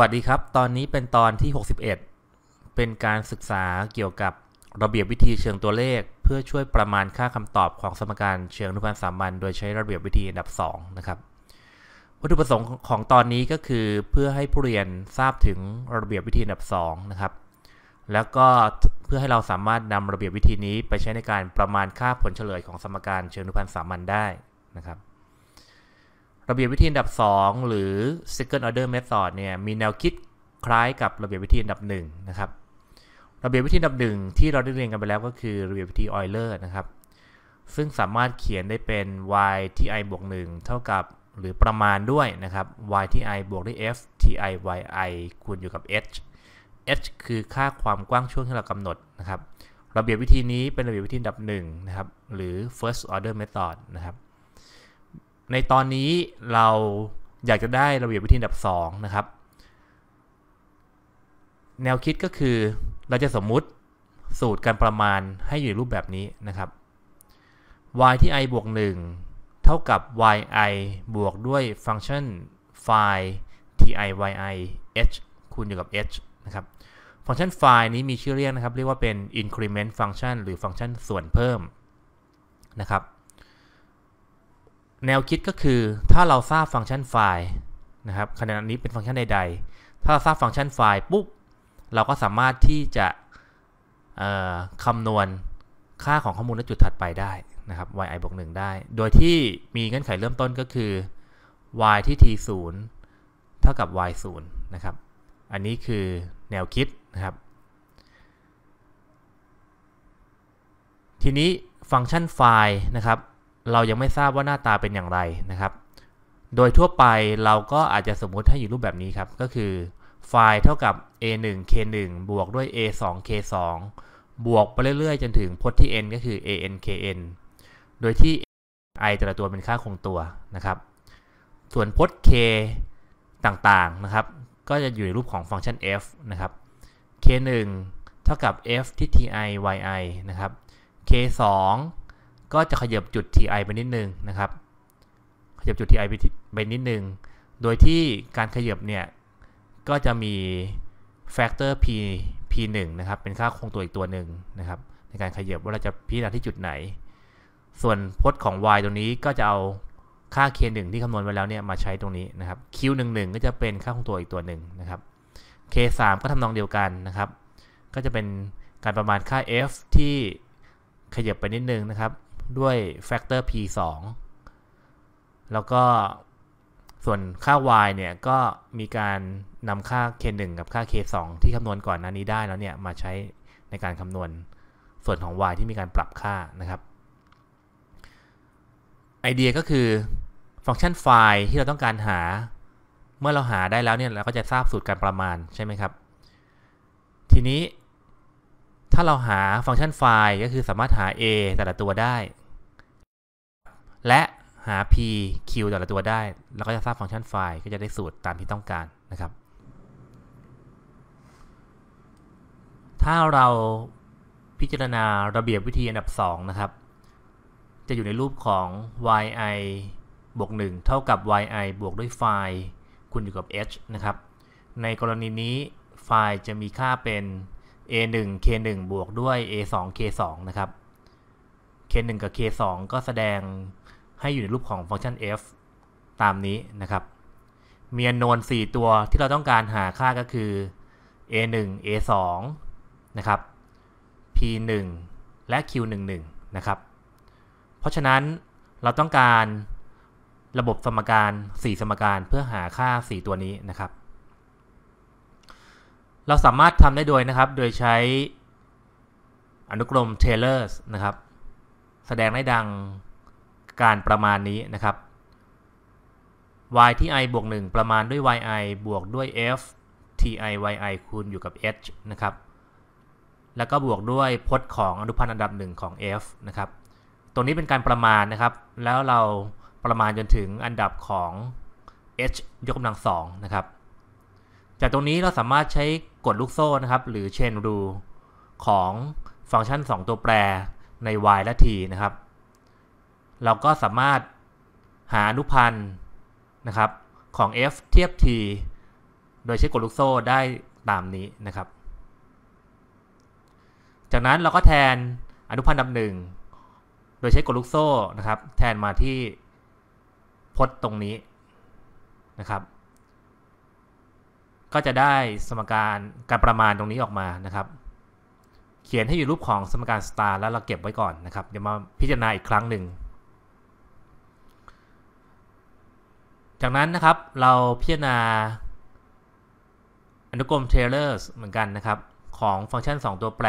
วัสดีครับ ตอนนี้เป็นตอนที่ 61 เป็นการศึกษาเกี่ยวกับระเบียบวิธีเชิงตัวเลข เพื่อช่วยประมาณค่าคำตอบของสมการเชิงอนุพันธ์สามัญโดยใช้ระเบียบวิธีอันดับ 2 นะครับ วัตถุประสงค์ของตอนนี้ก็คือ เพื่อให้ผู้เรียนทราบถึงระเบียบวิธีอันดับ2นะครับ แล้วก็เพื่อให้เราสามารถนำระเบียบวิธีนี้ไปใช้ในการประมาณค่าผลเฉลยของสมการเชิงอนุพันธ์สามัญได้นะครับระเบียบวิธีอันดับ 2 หรือ second order method เนี่ย มีแนวคิดคล้ายกับระเบียบวิธีอันดับ1นะครับระเบียบวิธีอันดับหนึ่งที่เราได้เรียนกันไปแล้วก็คือระเบียบวิธีออยเลอร์นะครับซึ่งสามารถเขียนได้เป็น y t i บวก1 เท่ากับ หรือประมาณด้วยนะครับ y t i บวกด้วย f t i y i คูณอยู่กับ h h คือค่าความกว้างช่วงที่เรากำหนดนะครับระเบียบวิธีนี้เป็นระเบียบวิธีอันดับ1นะครับหรือ first order method นะครับในตอนนี้เราอยากจะได้ระเบียบวิธีัดับ 2 นะครับ แนวคิดก็คือเราจะสมมุติสูตรการประมาณให้อยู่ในรูปแบบนี้นะครับ y ที่ i บวก 1 เท่ากับ y i บวกด้วยฟังก์ชัน phi t i y i h คูณอยู่กับ h นะครับ ฟังก์ชัน phi นี้มีชื่อเรียกนะครับเรียกว่าเป็น increment function หรือฟังก์ชันส่วนเพิ่มนะครับแนว คิดก็คือถ้าเราทราบฟังก์ชันไฟล์นะครับ ขณะนี้เป็นฟังก์ชันใดๆ ถ้าเราทราบฟังก์ชันไฟล์ปุ๊บเราก็สามารถที่จะคำนวณค่าของข้อมูลณจุดถัดไปได้นะครับ y i บวก1ได้ โดยที่มีเงื่อนไข เริ่มต้นก็คือ y ที่ t 0เท่ากับ y 0นะครับ อันนี้คือแนวคิดนะครับ ทีนี้ฟังก์ชันไฟล์นะครับเรายังไม่ทราบว่าหน้าตาเป็นอย่างไรนะครับ โดยทั่วไปเราก็อาจจะสมมุติให้อยู่รูปแบบนี้ครับ ก็คือ ไฟล์เท่ากับ a1 k1 บวกด้วย a2 k2 บวกไปเรื่อยๆ จนถึงพจน์ที่ n ก็คือ an kn โดยที่ i แต่ละตัวเป็นค่าคงตัวนะครับ ส่วนพจน์ k ต่างๆนะครับ ก็จะอยู่ในรูปของฟังก์ชัน f นะครับ k1 เท่ากับ f ที่ ti yi นะครับ k2 ก็จะขยับจุด TI ไปนิดนึงนะครับ ขยับจุด TI ไปไปนิดนึงโดยที่การขยับเนี่ยก็จะมี factor p p 1นะครับ เป็นค่าคงตัวอีกตัวหนึ่งนะครับ ในการขยับว่าเราจะพิจารณาที่จุดไหน ส่วนพจน์ของ y ตรงนี้ก็จะเอาค่า k 1ที่คำนวณไว้แล้วเนี่ยมาใช้ตรงนี้นะครับ q 1 1ก็จะเป็นค่าคงตัวอีกตัวหนึ่งนะครับ k 3ก็ทำนองเดียวกันนะครับ ก็จะเป็นการประมาณค่า f ที่ขยับไปนิดนึงนะครับด้วยแฟกเตอร์ p 2แล้วก็ส่วนค่า y เนี่ย ก็มีการนำค่า k 1กับค่า k 2ที่คำนวณก่อนหน้านี้ได้แล้วเนี่ยมาใช้ในการคำนวณส่วนของ y ที่มีการปรับค่านะครับ ไอเดียก็คือฟังก์ชันไฟที่เราต้องการหา เมื่อเราหาได้แล้วเนี่ยเราก็จะทราบสูตรการประมาณ ใช่ไหมครับ ทีนี้ ถ้าเราหาฟังก์ชันไฟก็คือสามารถหา a แต่ละตัวได้และหา p q แต่ละตัวได้ แล้วก็จะทราบฟังก์ชันไฟล์ก็จะได้สูตรตามที่ต้องการนะครับ ถ้าเราพิจารณาระเบียบวิธีอันดับ 2 นะครับ จะอยู่ในรูปของ yi บวก 1 เท่ากับ yi บวกด้วยไฟล์คูณอยู่กับ h นะครับ ในกรณีนี้ไฟล์จะมีค่าเป็น a 1 k 1บวกด้วย a 2 k 2นะครับ K1 กับ K2 ก็แสดงให้อยู่ในรูปของฟังก์ชัน f ตามนี้นะครับ มีอนโนน4ตัวที่เราต้องการหาค่าก็คือ a1 a2 นะครับ p1 และ q11 นะครับ เพราะฉะนั้นเราต้องการระบบสมการ 4 สมการเพื่อหาค่า 4 ตัวนี้นะครับ เราสามารถทำได้โดยนะครับ โดยใช้อนุกรม Taylor's นะครับแสดงได้ดังการประมาณนี้นะครับ y ที่ i บวก 1 ประมาณด้วย yi บวกด้วย f ti yi คูณอยู่กับ h นะครับ แล้วก็บวกด้วยพจน์ของอนุพันธ์อันดับหนึ่งของ f นะครับ ตรงนี้เป็นการประมาณนะครับ แล้วเราประมาณจนถึงอันดับของ h ยกกำลังสองนะครับ จากตรงนี้เราสามารถใช้กฎลูกโซ่นะครับหรือ chain rule ของฟังก์ชัน 2 ตัวแปรใน y และ t นะครับ เราก็สามารถหาอนุพันธ์นะครับของ f เทียบ t โดยใช้กฎลูกโซ่ได้ตามนี้นะครับ จากนั้นเราก็แทนอนุพันธ์ดับหนึ่ง โดยใช้กฎลูกโซ่นะครับ แทนมาที่พจน์ตรงนี้นะครับ ก็จะได้สมการการประมาณตรงนี้ออกมานะครับเขียนให้อยู่รูปของสมการสตาร์แล้วเราเก็บไว้ก่อนนะครับ เดี๋ยวมาพิจารณาอีกครั้งหนึ่ง จากนั้นนะครับเราพิจารณา อนุกรมเทเลอร์เหมือนกันนะครับ ของฟังก์ชัน 2 ตัวแปร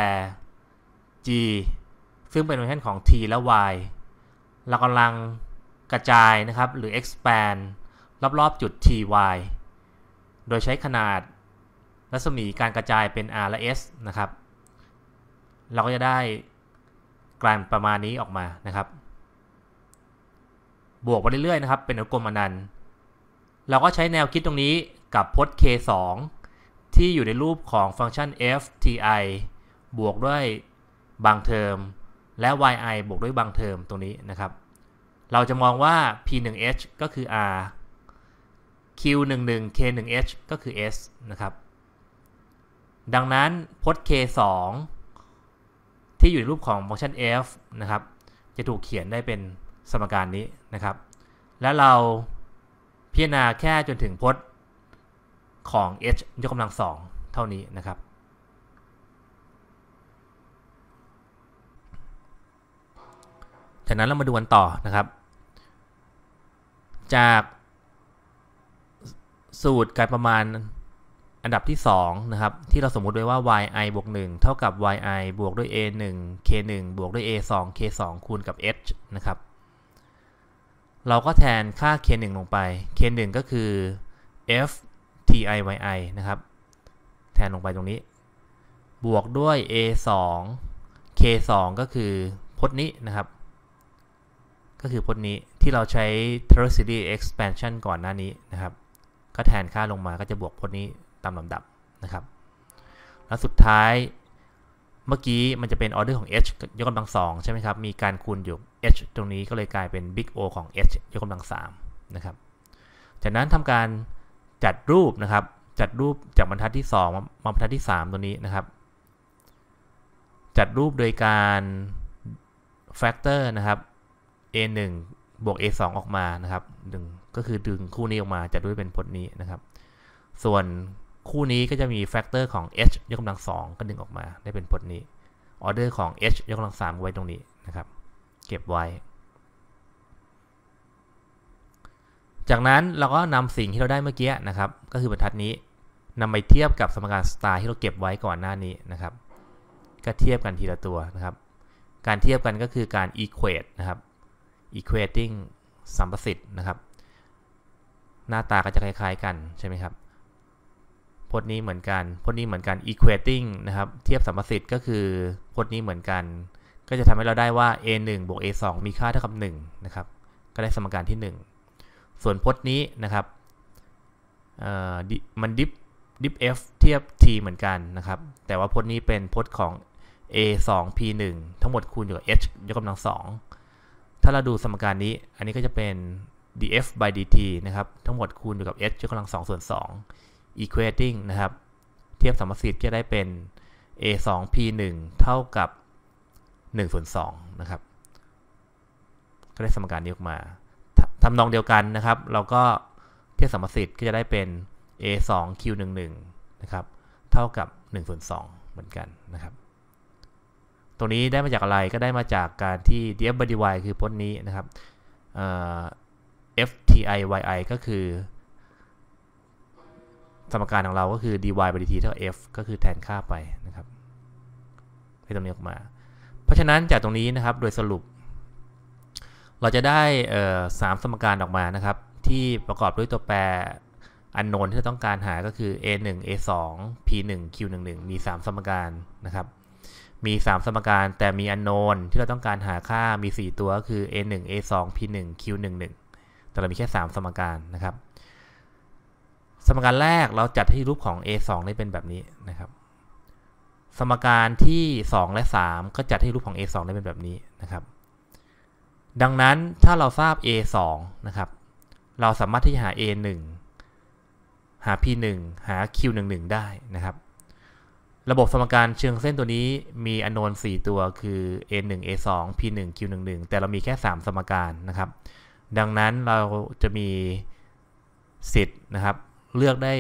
g ซึ่งเป็นฟังก์ชันของ t และ y เรากำลังกระจายนะครับ หรือ expand รอบๆจุด ty โดยใช้ขนาดรัศมีการกระจายเป็น r และ s นะครับเราก็จะได้กลายประมาณนี้ออกมานะครับ บวกไปเรื่อย ๆ นะครับ เป็นอนุกรมอนันต์เราก็ใช้แนวคิดตรงนี้กับพจน์ k2 ที่อยู่ในรูปของฟังก์ชัน fti บวกด้วยบางเทอมและ yi บวกด้วยบางเทอมตรงนี้นะครับ เราจะมองว่า p1h ก็คือ r q11 k1h ก็คือ s นะครับ ดังนั้นพจน์ k2 ที่ อยู่ ใน รูปของฟังก t i o n f นะ ครับ จะถูกเขียนได้เป็นสมการนี้นะครับ และเราพิจารณาแค่จนถึงพจน์ของ h ยกกำลังสอง เท่านี้นะครับจากนั้นเรามาดูกันต่อนะครับ จากสูตรการประมาณอันดับที่ 2 นะครับ ที่เราสมมติไว้ว่า yi บวก 1 เท่ากับ yi บวกด้วย a 1 k 1บวกด้วย a 2 k 2คูณกับ h นะครับ เราก็แทนค่า k 1ลงไป k 1ก็คือ f t i yi นะครับแทนลงไปตรงนี้ บวกด้วย a 2 k 2ก็คือพจน์นี้นะครับก็คือพจน์นี้ที่เราใช้ tertiary expansion ก่อนหน้านี้นะครับก็แทนค่าลงมาก็จะบวกพจน์นี้ตามลำดับนะครับ แล้วสุดท้ายเมื่อกี้มันจะเป็นออเดอร์ของ h ยกกำลังสองใช่ไหมครับ มีการคูณอยู่ h ตรงนี้ก็เลยกลายเป็น big O ของ h ยกกำลังสามนะครับ จากนั้นทำการจัดรูปนะครับ จัดรูปจากบรรทัดที่ 2มาบรรทัดที่ 3 ตัวนี้นะครับ จัดรูปโดยการแฟกเตอร์นะครับ a 1บวก a 2ออกมานะครับดึงก็คือดึงคู่นี้ออกมาจัดด้วยเป็นพจน์นี้นะครับ ส่วนคู่นี้ก็จะมีแฟกเตอร์ของ h ยกกำลังสองก็ดึงออกมาได้เป็นผลนี้ ออเดอร์ของ h ยกกำลังสามไว้ตรงนี้นะครับ เก็บไว้ จากนั้นเราก็นำสิ่งที่เราได้เมื่อกี้นะครับ ก็คือบรรทัดนี้นำไปเทียบกับสมการสตาร์ที่เราเก็บไว้ก่อนหน้านี้นะครับ ก็เทียบกันทีละตัวนะครับ การเทียบกันก็คือการ equate นะครับ equating สัมประสิทธิ์นะครับ หน้าตาก็จะคล้ายๆกันใช่ไหมครับพจน์นี้เหมือนกัน พจน์นี้เหมือนกัน equating นะครับ เทียบสมประสิทธิ์ก็คือ พจน์นี้เหมือนกัน ก็จะทำให้เราได้ว่า a 1บวก a 2มีค่าเท่ากับ1นะครับ ก็ได้สมการที่ 1 ส่วนพจน์นี้นะครับ มันดิฟดิฟ f เทียบ t เหมือนกันนะครับ แต่ว่าพจน์นี้เป็นพจน์ของ a 2 p 1ทั้งหมดคูณอยู่กับ h ยกกำลัง 2 ถ้าเราดูสมการนี้ อันนี้ก็จะเป็น df by dt นะครับ ทั้งหมดคูณอยู่กับ h ยกกำลัง2ส่วน2 equating นะครับ เทียบสมสิทธิ์จะได้เป็น a 2 p 1เท่ากับ1ส่วน2นะครับ ก็ได้สมการนี้ออกมาทำนองเดียวกันนะครับ เราก็เทียบสมสิทธิ์ก็จะได้เป็น a 2 q 1 1นะครับเท่ากับ1ส่วน2เหมือนกันนะครับ ตรงนี้ได้มาจากอะไรก็ได้มาจากการที่ df by dy คือพจน์นี้นะครับ fti yi ก็คือสมการของเราก็คือ dy dt เท่า f ก็คือแทนค่าไปนะครับให้ตรงนี้ออกมา เพราะฉะนั้นจากตรงนี้นะครับ โดยสรุป เราจะได้ 3 สมการออกมานะครับ ที่ประกอบด้วยตัวแปรอันโนนที่เราต้องการหาก็คือ a 1 a 2 p 1 q 1 1มี 3 สมการนะครับ มี 3 สมการ แต่มีอันโนนที่เราต้องการหาค่ามี 4 ตัวก็คือ a 1 a 2 p 1 q 1 1แต่เรามีแค่ 3 สมการนะครับสมการแรกเราจัดให้รูปของ a 2ได้เป็นแบบนี้นะครับ สมการที่ 2 และ 3 ก็จัดให้รูปของ a 2ได้เป็นแบบนี้นะครับ ดังนั้นถ้าเราทราบ a 2นะครับ เราสามารถที่จะหา a 1หา p 1หา q 1 1ได้นะครับ ระบบสมการเชิงเส้นตัวนี้ มีอนนท์4 ตัวคือ a 1 a 2 p 1 q 1 1แต่เรามีแค่ 3 สมการนะครับ ดังนั้นเราจะมีสิทธิ์นะครับเลือกได้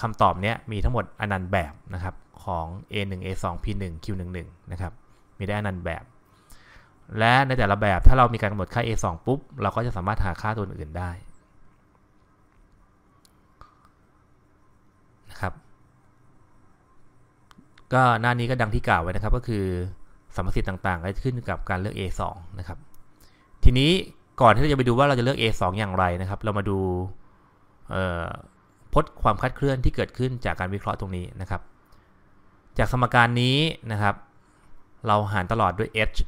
คำตอบเนี้ยมีทั้งหมดอนันต์แบบนะครับของ A1 A2 P1 Q11 นะครับ มีได้อนันต์แบบ และในแต่ละแบบถ้าเรามีการกำหนดค่า A2 ปุ๊บ เราก็จะสามารถหาค่าตัวอื่นได้นะครับ ก็หน้านี้ก็ดังที่กล่าวไว้นะครับก็คือสมมติต่างๆก็ขึ้นกับการเลือก A2 นะครับทีนี้ก่อนที่เราจะไปดูว่าเราจะเลือก A2 อย่างไรนะครับ เรามาดูพจน์ความคลาดเคลื่อนที่เกิดขึ้นจากการวิเคราะห์ตรงนี้นะครับ จากสมการนี้นะครับ เราหารตลอดด้วย h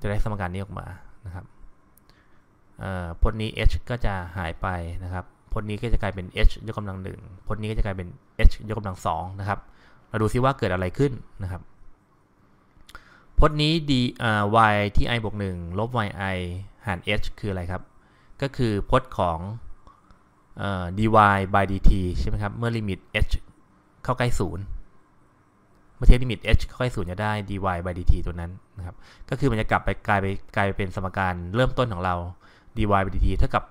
จะได้สมการนี้ออกมานะครับพจน์นี้ h ก็จะหายไปนะครับพจน์นี้ก็จะกลายเป็น h ยกกำลังหนึ่งพจน์นี้ก็จะกลายเป็น h ยกกำลังสองนะครับ เราดูซิว่าเกิดอะไรขึ้นนะครับ พจน์นี้ d y ที่ i บวก1ลบ y i หาร h คืออะไรครับ ก็คือพจน์ของ dy by dt ใช่ไหมครับ เมื่อลิมิต h เข้าใกล้ศูนย์เมื่อเทียบลิมิต h เข้าใกล้ศูนย์จะได้ dy by dt ตัวนั้นนะครับ ก็คือมันจะกลับไปกลายไปกลายเป็นสมการเริ่มต้นของเรา dy by dt เท่ากับ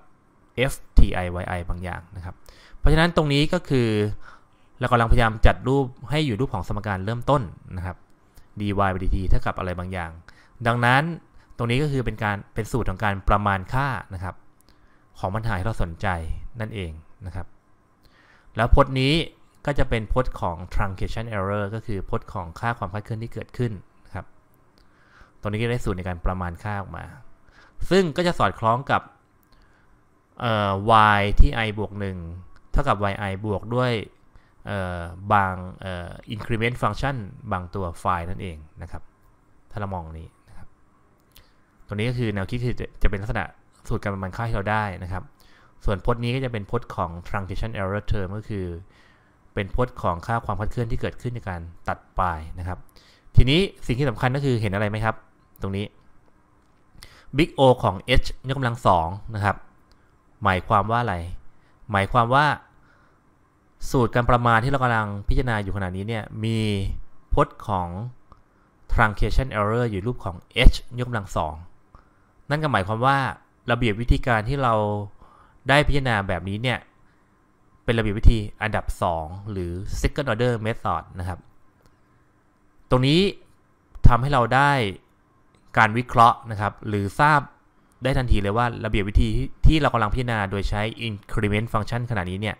f ti yi บางอย่างนะครับ เพราะฉะนั้นตรงนี้ก็คือ เรากำลังพยายามจัดรูปให้อยู่รูปของสมการเริ่มต้นนะครับ dy by dt เท่ากับอะไรบางอย่าง ดังนั้นตรงนี้ก็คือเป็นการเป็นสูตรของการประมาณค่านะครับของปัญหาที่เราสนใจนั่นเองนะครับ แล้วพจน์นี้ก็จะเป็นพจน์ของ truncation error ก็คือพจน์ของค่าความคลาดเคลื่อนที่เกิดขึ้นครับ ตรงนี้ก็ได้สูตรในการประมาณค่าออกมา ซึ่งก็จะสอดคล้องกับ y ที่ i บวก 1 เท่ากับ yi บวกด้วยบาง increment function บางตัวไฟล์นั่นเองนะครับ ถ้าเรามองนี้นะครับตรงนี้ก็คือแนวคิดคือจะเป็นลักษณะสูตรการประมาณค่าที่เราได้นะครับส่วนพจน์นี้ ก็ จะเป็นพจน์ของ transition error term ก็คือ เป็นพจน์ของค่าความคลาดเคลื่อนที่เกิดขึ้นในการตัดปลายนะครับ ทีนี้สิ่งที่สำคัญก็คือเห็นอะไรไหมครับ ตรงนี้ big O ของ h ยกกำลังสองนะครับ หมายความว่าอะไร หมายความว่าสูตรการประมาณที่เรากำลังพิจารณาอยู่ขณะนี้เนี่ยมีพจน์ของ truncation error อยู่รูปของ h ยกกำลังสอง นั่นก็หมายความว่าระเบียบวิธีการที่เราได้พิจารณาแบบนี้เนี่ย เป็นระเบียบวิธีอันดับ 2 หรือ second order method นะครับ ตรงนี้ทำให้เราได้การวิเคราะห์นะครับ หรือทราบได้ทันทีเลยว่า ระเบียบวิธีที่เรากำลังพิจารณาโดยใช้ increment function ขณะนี้เนี่ย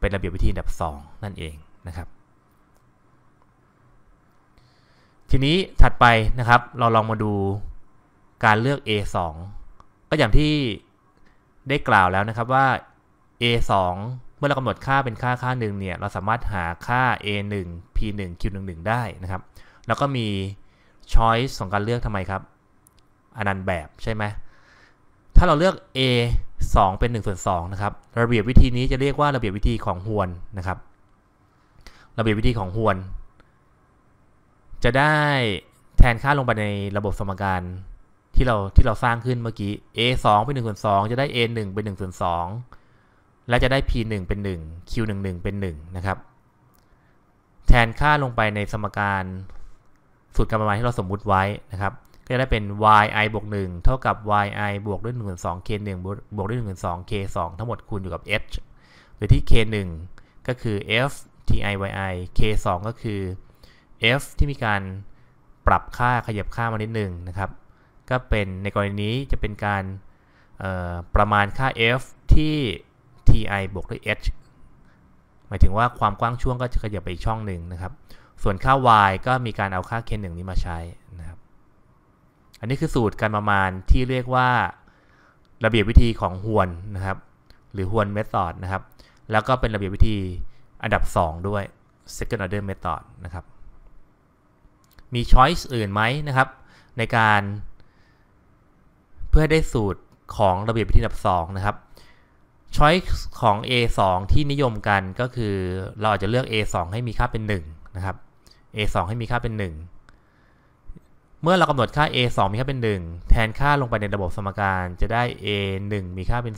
เป็นระเบียบวิธีอันดับ 2 นั่นเองนะครับ ทีนี้ถัดไปนะครับ เราลองมาดูการเลือก A2 ก็อย่างที่ได้กล่าวแล้วนะครับว่า a2 เมื่อเรากำหนดค่าเป็นค่าค่าหนึ่งเนี่ยเราสามารถหาค่า a1 p1 q11 ได้นะครับ แล้วก็มี choice ของการเลือกทำไมครับ อนันต์แบบใช่ไหมถ้าเราเลือก a 2เป็น1ส่วน2นะครับระเบียบวิธีนี้จะเรียกว่าระเบียบวิธีของฮวนนะครับระเบียบวิธีของฮวน จะได้แทนค่าลงไปในระบบสมการที่เราที่เราสร้างขึ้นเมื่อกี้ a 2เป็น1ส่วน2จะได้ a 1เป็น1ส่วน2และจะได้ p 1เป็น 1 q 1 1เป็น 1 นะครับ แทนค่าลงไปในสมการสูตรกรรมวณที่เราสมมุติไว้นะครับ ก็จะได้เป็น y i บวก1 เท่ากับ y i บวกด้วย1ส่วนง k 1บวกด้วย1ส่วนง k 2ทั้งหมดคูณอยู่กับ h หรือที่ k 1ก็คือ f t i y i k 2ก็คือ f ที่มีการปรับค่าขยับค่ามานิดหนึ่งนะครับก็เป็นในกรณีนี้จะเป็นการประมาณค่า f ที่ ti บวกด้วย h หมายถึงว่าความกว้างช่วงก็จะขยับไปอีกช่องหนึ่งนะครับ ส่วนค่า y ก็มีการเอาค่า k 1นี้มาใช้นะครับ อันนี้คือสูตรการประมาณที่เรียกว่าระเบียบวิธีของฮวนนะครับ หรือฮวนเมธอดนะครับ แล้วก็เป็นระเบียบวิธีอันดับ 2 ด้วย second order method นะครับ มี choice อื่นไหมนะครับ ในการเพื่อให้ได้สูตรของระเบียบวิธีอันดับ2นะครับช้อยของ A2 ที่นิยมกันก็คือเราอาจจะเลือก A2 ให้มีค่าเป็น1นะครับ A2 ให้มีค่าเป็น 1 เมื่อเรากำหนดค่า A2 มีค่าเป็น 1 แทนค่าลงไปในระบบสมการจะได้ A1 มีค่าเป็น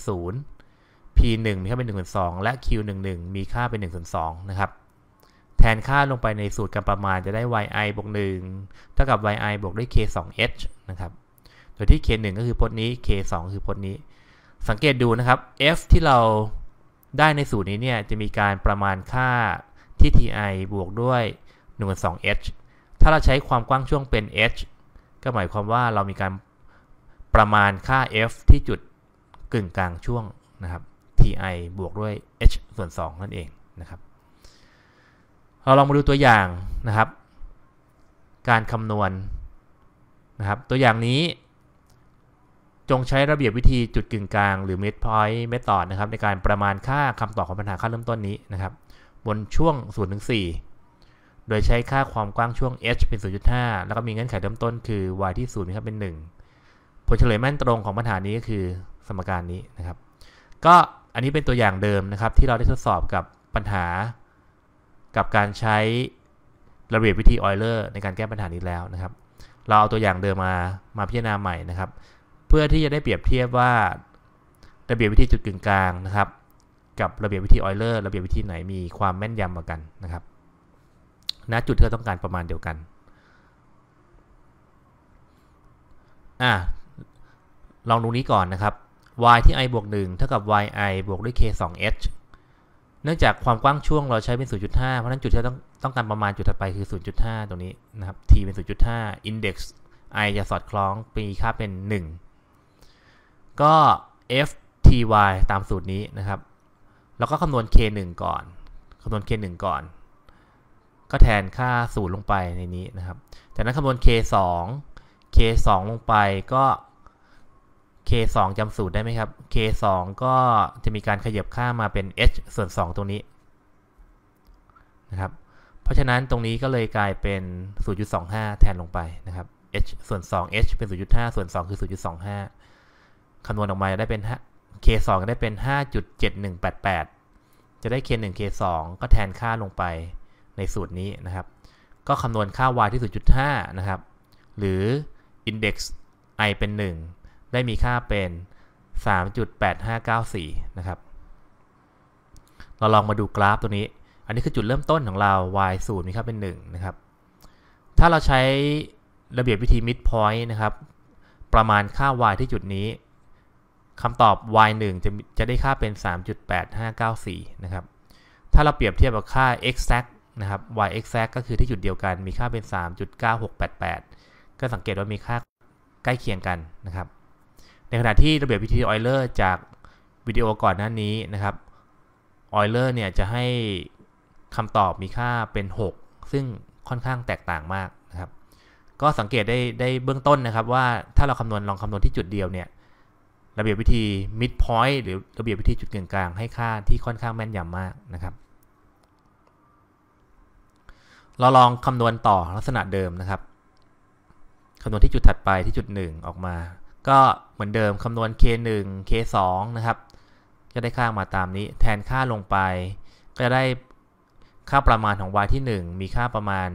0 P1 มีค่าเป็น1น2และ Q11 มีค่าเป็น1น2นะครับ แทนค่าลงไปในสูตรการประมาณจะได้ yi บวก1เท่ากับ yi บวกด้วย k2h นะครับโดยที่ k1 ก็คือพจน์นี้ k2 คือพจน์นี้ สังเกตดูนะครับ f ที่เราได้ในสูตรนี้เนี่ย จะมีการประมาณค่าที่ ti บวกด้วย1กงบ 2h ถ้าเราใช้ความกว้างช่วงเป็น h ก็หมายความว่าเรามีการประมาณค่า f ที่จุดกึ่งกลางช่วงนะครับ ti บวกด้วย h ส่วน2นั่นเองนะครับ เราลองมาดูตัวอย่างนะครับ การคำนวณนะครับ ตัวอย่างนี้จงใช้ระเบียบวิธีจุดกึ่งกลางหรือ mid point method นะครับ ในการประมาณค่าคำตอบของปัญหาค่าเริ่มต้นนี้นะครับ บนช่วง0ถึง4โดยใช้ค่าความกว้างช่วง h เป็น 0.5 แล้วก็มีเงื่อนไขเริ่มต้นคือ y ที่0นะครับเป็น 1 ผลเฉลยแม่นตรงของปัญหานี้ก็คือสมการนี้นะครับ ก็อันนี้เป็นตัวอย่างเดิมนะครับที่เราได้ทดสอบกับปัญหากับการใช้ระเบียบวิธีออยเลอร์ในการแก้ปัญหานี้แล้วนะครับ เราเอาตัวอย่างเดิมมามาพิจารณาใหม่นะครับพื่อที่จะได้เปรียบเทียบว่าระเบียบวิธีจุดกึ่งกลางนะครับ กับระเบียบวิธีออยเลอร์ระเบียบวิธีไหนมีความแม่นยำกว่ากันนะครับณจุดที่เราต้องการประมาณเดียวกันอ่ะลองดูนี้ก่อนนะครับ y ที่ i บวก1เท่ากับ y i บวกด้วย k 2 h เนื่องจากความกว้างช่วงเราใช้เป็น0.5เพราะนั้นจุดที่เราต้องต้องการประมาณจุดถัดไปคือ0.5ตรงนี้นะครับ t เป็น0.5 index i จะสอดคล้องปีค่าเป็น 1ก็ f ty ตามสูตรนี้นะครับ แล้วก็คำนวณ k 1ก่อน คำนวณ k 1ก่อน ก็แทนค่าสูตรลงไปในนี้นะครับจากนั้นคำนวณ k 2 k 2ลงไปก็ k 2จำสูตรได้ไหมครับ k 2ก็จะมีการขยับค่ามาเป็น h ส่วน 2 ตรงนี้นะครับ เพราะฉะนั้นตรงนี้ก็เลยกลายเป็น 0.25 แทนลงไปนะครับ h ส่วน 2 h เป็น 0.5ส่วน 2 คือ 0.25คำนวณออกมาได้เป็น K2 ได้เป็น 5.7188 จะได้ K1 K2 ก็แทนค่าลงไปในสูตรนี้นะครับ ก็คำนวณค่า y ที่ 0.5 นะครับ หรือ index i เป็น 1 ได้มีค่าเป็น 3.8594 นะครับ เราลองมาดูกราฟตัวนี้ อันนี้คือจุดเริ่มต้นของเรา y 0มีค่าเป็น 1 นะครับ ถ้าเราใช้ระเบียบวิธี midpoint นะครับ ประมาณค่า y ที่จุดนี้คำตอบ y 1จะจะได้ค่าเป็น 3.8594 นะครับ ถ้าเราเปรียบเทียบกับค่า exact นะครับ y exact ก็คือที่จุดเดียวกัน มีค่าเป็น 3.9688 ก็สังเกตว่ามีค่าใกล้เคียงกันนะครับ ในขณะที่ระเบียบวิธีออยเลอร์จากวิดีโอก่อนหน้านี้นะครับ ออยเลอร์เนี่ยจะให้คำตอบมีค่าเป็น 6 ซึ่งค่อนข้างแตกต่างมากนะครับ ก็สังเกตได้ได้เบื้องต้นนะครับว่าถ้าเราคำนวณลองคำนวณที่จุดเดียวเนี่ยระเบียบวิธี mid point หรือระเบียบวิธีจุดกึ่งกลางให้ค่าที่ค่อนข้างแม่นยำมากนะครับ เราลองคำนวณต่อลักษณะเดิมนะครับคำนวณที่จุดถัดไปที่จุด 1 ออกมา ก็เหมือนเดิมคำนวณ k1 k2 นะครับ ก็ได้ค่ามาตามนี้แทนค่าลงไป ก็จะได้ค่าประมาณของ y ที่ 1 มีค่าประมาณ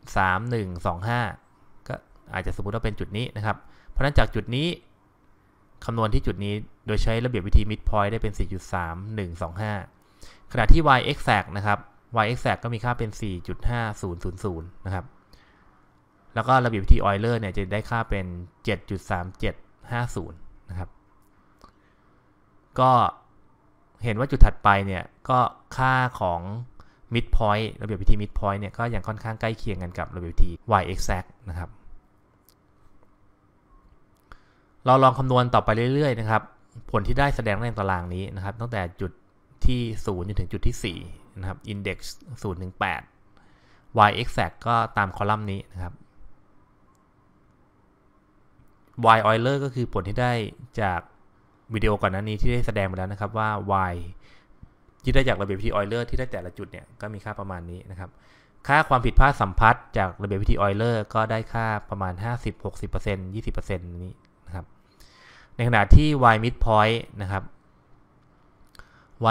4.3125 ก็อาจจะสมมติว่าเป็นจุดนี้นะครับ เพราะนั้นจากจุดนี้คำนวณที่จุดนี้โดยใช้ระเบียบวิธี midpoint ได้เป็น 4.3125 ขณะที่ y exact นะครับ y exact ก็มีค่าเป็น 4.5000 นะครับ แล้วก็ระเบียบวิธี Euler เนี่ยจะได้ค่าเป็น 7.3750 นะครับ ก็เห็นว่าจุดถัดไปเนี่ย ก็ค่าของ midpoint ระเบียบวิธี midpoint เนี่ย ก็ยังค่อนข้างใกล้เคียงกันกับระเบียบวิธี y exact นะครับเราลองคำนวณต่อไปเรื่อยๆ นะครับ ผลที่ได้แสดงในตารางนี้นะครับ ตั้งแต่จุดที่0จนถึงจุดที่ 4 นะครับ index 0ถึง8 y exact ก็ตามคอลัมน์นี้นะครับ y Euler ก็คือผลที่ได้จาก วิดีโอก่อนหน้านี้ที่ได้แสดงไปแล้วนะครับว่า y ที่ได้จากระเบียบวิธีออยเลอร์ที่ได้แต่ละจุดเนี่ยก็มีค่าประมาณนี้นะครับ ค่าความผิดพลาดสัมพัทธ์จากระเบียบวิธีออยเลอร์ก็ได้ค่าประมาณ 50 60% 20%นี้ในขณะที่ y mid point นะครับ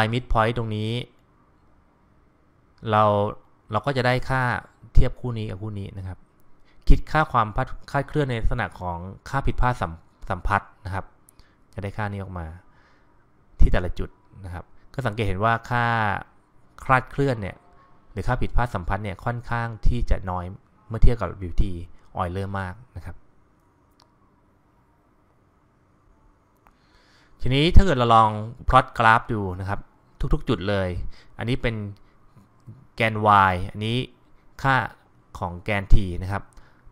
y mid point ตรงนี้เราเราก็จะได้ค่าเทียบคู่นี้กับคู่นี้นะครับ คิดค่าความพคาดเคลื่อนในลักษณะของค่าผิดพลาดสัมสัมพัสนะครับ จะได้ค่านี้ออกมา ที่แต่ละจุดนะครับ ก็สังเกตเห็นว่าค่าคลาดเคลื่อนเนี่ยหรือค่าผิดพลาดสัมพัสเนี่ยค่อนข้างที่จะน้อยเมื่อเทียบกับ beauty ออยเลอร์มากนะครับทีนี้ถ้าเกิด เรา ลองพลอตกราฟดู นะครับ ทุกๆจุดเลย อันนี้เป็นแกน y อันนี้ค่าของแกน t นะครับ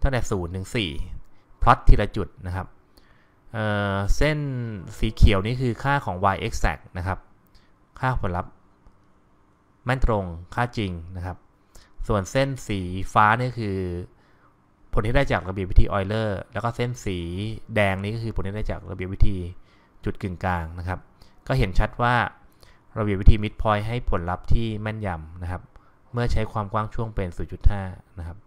ตั้งแต่0ถึง4พลอตทีละจุดนะครับเเส้นสีเขียวนี่คือค่าของ y exact นะครับ ค่าผลลัพธ์ แม่นตรงค่าจริงนะครับ ส่วนเส้นสีฟ้านี่คือ ผลที่ ได้จากระเบียบวิธีออยเลอร์แล้วก็เส้นสีแดงนี่ก็คือผลที่ได้จากระเบียบวิธีจุดกึ่งกลางนะครับ ก็เห็นชัดว่าเราเบียบวิธีมิดพอย n ์ให้ผลลัพธ์ที่แม่นยำนะครับเมื่อใช้ความกว้างช่วงเป็น 0.5 นะครับ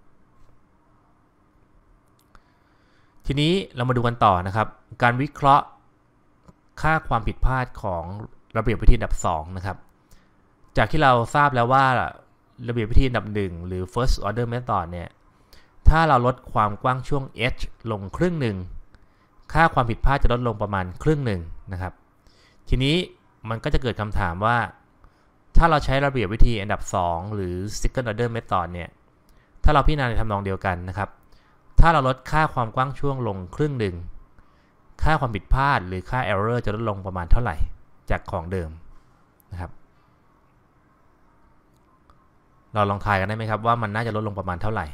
ทีนี้เรามาดูกันต่อนะครับ การวิเคราะห์ค่าความผิดพลาดของระเบียบวิธีัดับ 2 นะครับ จากที่เราทราบแล้วว่าระเบียบวิธีันดับ 1 หรือ first order method เนี่ย ถ้าเราลดความกว้างช่วง h ลงครึ่งหนึ่งค่าความผิดพลาดจะลดลงประมาณครึ่งหนึ่งนะครับ ทีนี้มันก็จะเกิดคำถามว่า ถ้าเราใช้ระเบียบวิธีอันดับ2หรือ second order method เนี่ยถ้าเราพิจารณาในทำนองเดียวกันนะครับ ถ้าเราลดค่าความกว้างช่วงลงครึ่งหนึ่ง ค่าความผิดพลาดหรือค่า error จะลดลงประมาณเท่าไหร่ จากของเดิมนะครับ เราลองทายกันได้ไหมครับว่ามันน่าจะลดลงประมาณเท่าไหร่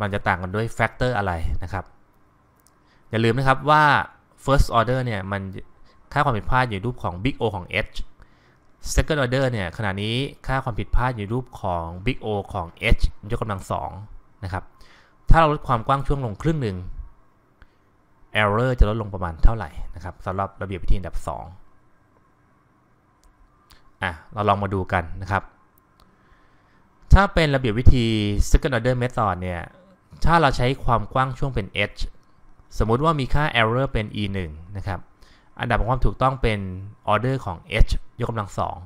มันจะต่างกันด้วยแฟกเตอร์อะไรนะครับอย่าลืมนะครับว่า first order เนี่ยมันค่าความผิดพลาดอยู่รูปของ big O ของ h second order เนี่ยขณะนี้ค่าความผิดพลาดอยู่รูปของ big O ของ h ยกกำลังสองนะครับถ้าเราลดความกว้างช่วงลงครึ่งหนึ่ง error จะลดลงประมาณเท่าไหร่นะครับสำหรับระเบียบวิธีอันดับ2อ่ะเราลองมาดูกันนะครับ ถ้าเป็นระเบียบวิธี second order method เนี่ย ถ้าเราใช้ความกว้างช่วงเป็น h สมมุติว่ามีค่า error เป็น e 1นะครับ อันดับของความถูกต้องเป็น order ของ h ยกกำลังสอง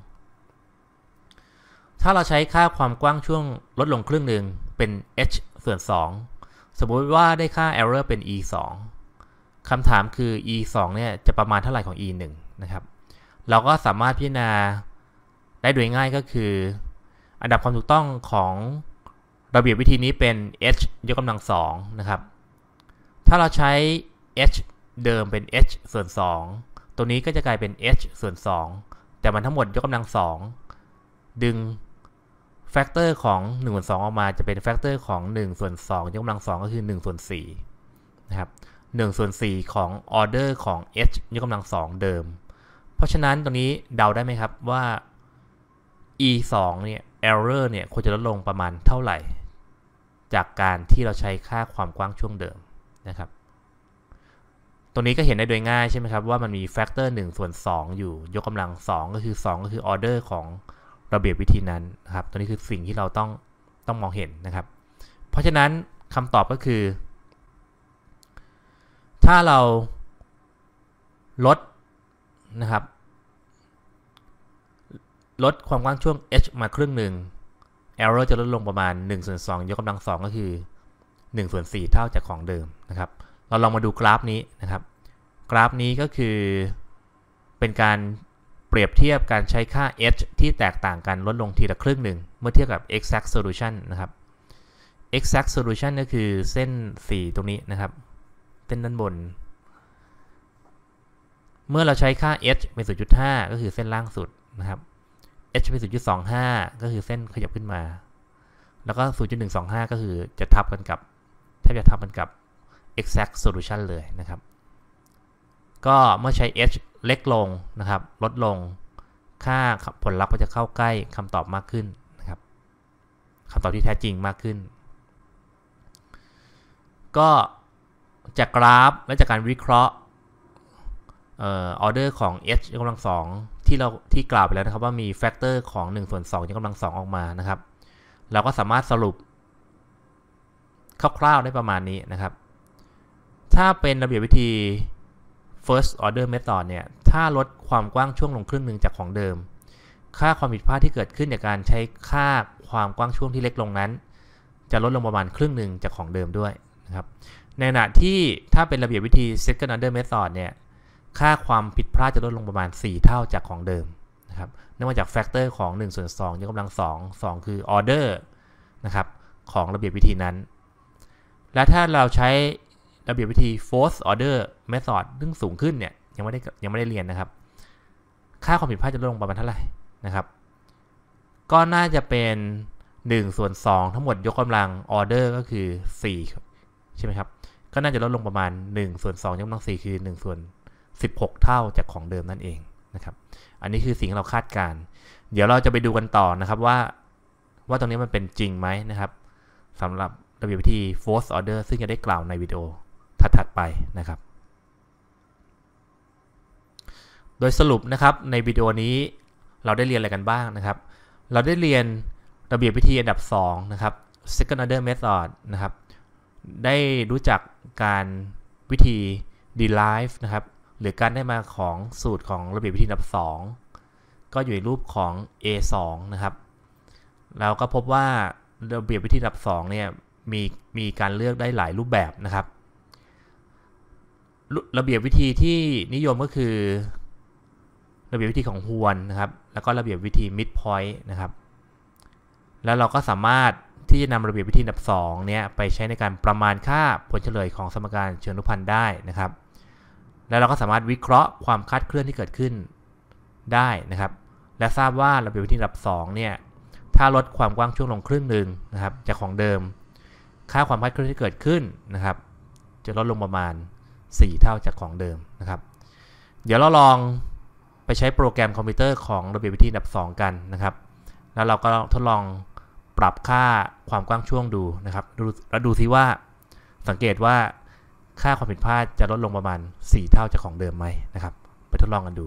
ถ้าเราใช้ค่าความกว้างช่วงลดลงครึ่งหนึ่งเป็น h ส่วน 2 สมมุติว่าได้ค่า error เป็น e 2คำถามคือ e 2เนี่ยจะประมาณเท่าไหร่ของ e 1นะครับ เราก็สามารถพิจารณาได้โดยง่ายก็คือ อันดับความถูกต้องของ ระเบียบวิธีนี้เป็น h ยกกำลังสองนะครับถ้าเราใช้ h เดิมเป็น h ส่วน 2 ตัวนี้ก็จะกลายเป็น h ส่วน 2 แต่มันทั้งหมดยกกำลัง 2 ดึงแฟกเตอร์ของ1ส่วน2ออกมาจะเป็นแฟกเตอร์ของ 1 ส่วน 2ยกกำลัง2ก็คือ1ส่วน4นะครับ1ส่วน 4 ของออเดอร์ของ h ยกกำลัง2เดิม เพราะฉะนั้นตรงนี้เดาได้ไหมครับว่า e 2เนี่ย error เนี่ยควรจะลดลงประมาณเท่าไหร่ จากการที่เราใช้ค่าความกว้าง ช่วงเดิมะครับตัวนี้ก็เห็นได้โดยง่ายใช่ไหมครับว่ามันมีแฟกเตอร์1ส่วน2 อยู่ยกกำลัง 2 ก็คือ 2 ก็คือออเดอร์ของระเบียบวิธีนั้นนะครับตัวนี้คือสิ่งที่เราต้องต้องมองเห็นนะครับ เพราะฉะนั้นคำตอบก็คือ ถ้าเราลดนะครับ ลดความกว้างช่วง h มาครึ่งหนึ่ง error จะลดลงประมาณ 1ส่วน2ยกกำลัง 2 ก็คือ1ส่วน 4 เท่าจากของเดิมนะครับ เราลองมาดูกราฟนี้นะครับ กราฟนี้ก็คือเป็นการเปรียบเทียบการใช้ค่า h ที่แตกต่างกันลดลงทีละครึ่งหนึ่งเมื่อเทียบกับ exact solution นะครับ exact solution ก็คือเส้น4ตรงนี้นะครับ เส้นด้านบน เมื่อเราใช้ค่า h เป็น0.5ก็คือเส้นล่างสุดนะครับ h เป็น0.25 ก็คือเส้นขยับขึ้นมา แล้วก็0.125ก็คือจะทับกันกับบจะทำมันกับ exact solution เลยนะครับ ก็เมื่อใช้ h เล็กลงนะครับ ลดลง ค่าผลลัพธ์ก็จะเข้าใกล้คำตอบมากขึ้นนะครับ คำตอบที่แท้จริงมากขึ้น ก็จากกราฟและจากการวิเคราะห์ออเดอร์ของ h ยกกำลังสองที่เราที่กล่าวไปแล้วนะครับว่ามีแฟกเตอร์ของ1ส่วน2ยกกำลังสองออกมานะครับ เราก็สามารถสรุปคร่าวๆได้ประมาณนี้ นะครับ ถ้าเป็นระเบียบวิธี first order method เนี่ย ถ้าลดความกว้างช่วงลงครึ่งหนึ่งจากของเดิม ค่าความผิดพลาดที่เกิดขึ้นจากการใช้ค่าความกว้างช่วงที่เล็กลงนั้น จะลดลงประมาณครึ่งหนึ่งจากของเดิมด้วยนะครับ ในขณะที่ถ้าเป็นระเบียบวิธี second order method เนี่ย ค่าความผิดพลาดจะลดลงประมาณ 4 เท่าจากของเดิมนะครับเนื่องมาจากแฟกเตอร์ของ1ส่วน2ยกกำลัง2 2คือออเดอร์นะครับของระเบียบวิธีนั้นและถ้าเราใช้ระเบียบวิธี force order method ซึ่งสูงขึ้นเนี่ยยังไม่ได้ยังไม่ได้เรียนนะครับ ค่าความผิดพลาดจะลดลงประมาณเท่าไหร่นะครับ ก็น่าจะเป็น 1 ส่วน 2 ทั้งหมดยกกำลัง order ก็คือ 4 ใช่ไหมครับ ก็น่าจะลดลงประมาณ 1 ส่วน2ยกกำลัง 4 คือ1 ส่วน 16 เท่าจากของเดิมนั่นเองนะครับ อันนี้คือสิ่งที่เราคาดการ เดี๋ยวเราจะไปดูกันต่อนะครับว่า ว่าตรงนี้มันเป็นจริงไหมนะครับสำหรับระเบียบวิธี force order ซึ่งจะได้กล่าวในวิดีโอถัด ๆ ไปนะครับ โดยสรุปนะครับในวิดีโอนี้เราได้เรียนอะไรกันบ้างนะครับ เราได้เรียนระเบียบวิธีอันดับ 2 นะครับ second order method นะครับ ได้รู้จักการวิธี derive นะครับ หรือการได้มาของสูตรของระเบียบวิธีอันดับ 2 ก็อยู่ในรูปของ a 2นะครับเราก็พบว่าระเบียบวิธีอันดับ2เนี่ยมีมีการเลือกได้หลายรูปแบบนะครับ ระเบียบวิธีที่นิยมก็คือ ระเบียบวิธีของฮวนนะครับ แล้วก็ระเบียบวิธีมิดพอยต์นะครับ แล้วเราก็สามารถที่จะนำระเบียบวิธีอันดับ2เนี่ยไปใช้ในการประมาณค่าผลเฉลยของสมการเชิงอนุพันธ์ได้นะครับ แล้วเราก็สามารถวิเคราะห์ความคาดเคลื่อนที่เกิดขึ้นได้นะครับ และทราบว่าระเบียบวิธีอันดับ2เนี่ยถ้าลดความกว้างช่วงลงครึ่งหนึ่งนะครับ จากของเดิมค่าความคาดเคลื่อนที่เกิดขึ้นนะครับ จะลดลงประมาณ 4 เท่าจากของเดิมนะครับ เดี๋ยวเราลองไปใช้โปรแกรมคอมพิวเตอร์ของระเบียบวิธีดับ 2 กันนะครับแล้วเราก็ทดลองปรับค่าความกว้างช่วงดูนะครับแล้วดูซิว่าสังเกตว่าค่าความผิดพลาดจะลดลงประมาณ 4 เท่าจากของเดิมไหมนะครับ ไปทดลองกันดู